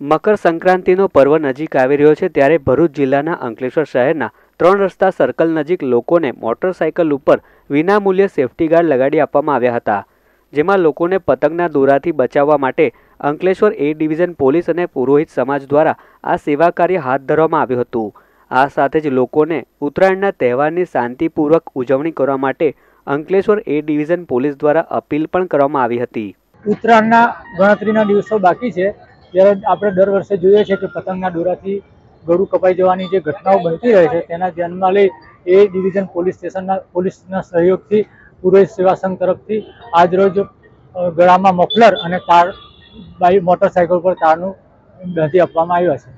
મકર સંક્રાંતિનો પર્વ નજીક આવી રહ્યો છે ત્યારે ભરૂચ જિલ્લાના અંકલેશ્વર શહેરના ત્રણ રસ્તા સર્કલ નજીક લોકોને મોટરસાઇકલ ઉપર વિનામૂલ્યે સેફટી ગાર્ડ લગાડી આપવામાં આવ્યા હતા જેમાં લોકોને પતંગના દોરાથી બચાવવા માટે અંકલેશ્વર એ ડિવિઝન પોલીસ અને પુરોહિત સમાજ દ્વારા આ સેવા કાર્ય હાથ ધરવામાં આવ્યું હતું આ સાથે જ લોકોને ઉત્તરાયણના તહેવારની શાંતિપૂર્વક ઉજવણી કરવા માટે અંકલેશ્વર એ ડિવિઝન પોલીસ દ્વારા અપીલ પણ કરવામાં આવી હતી ઉત્તરાયણના ગણતરીના દિવસો બાકી છે ત્યારે આપણે દર વર્ષે જોઈએ છે કે પતંગના દોરાથી ગળું કપાઈ જવાની જે ઘટનાઓ બનતી રહે છે તેના ધ્યાનમાં લઈ એ ડિવિઝન પોલીસ સ્ટેશનના પોલીસના સહયોગથી પૂર્વેજ સેવા સંઘ તરફથી આજરોજ ગળામાં મફલર અને કાર બાય મોટરસાયકલ પર તારનું બાંધી આપવામાં આવ્યા છે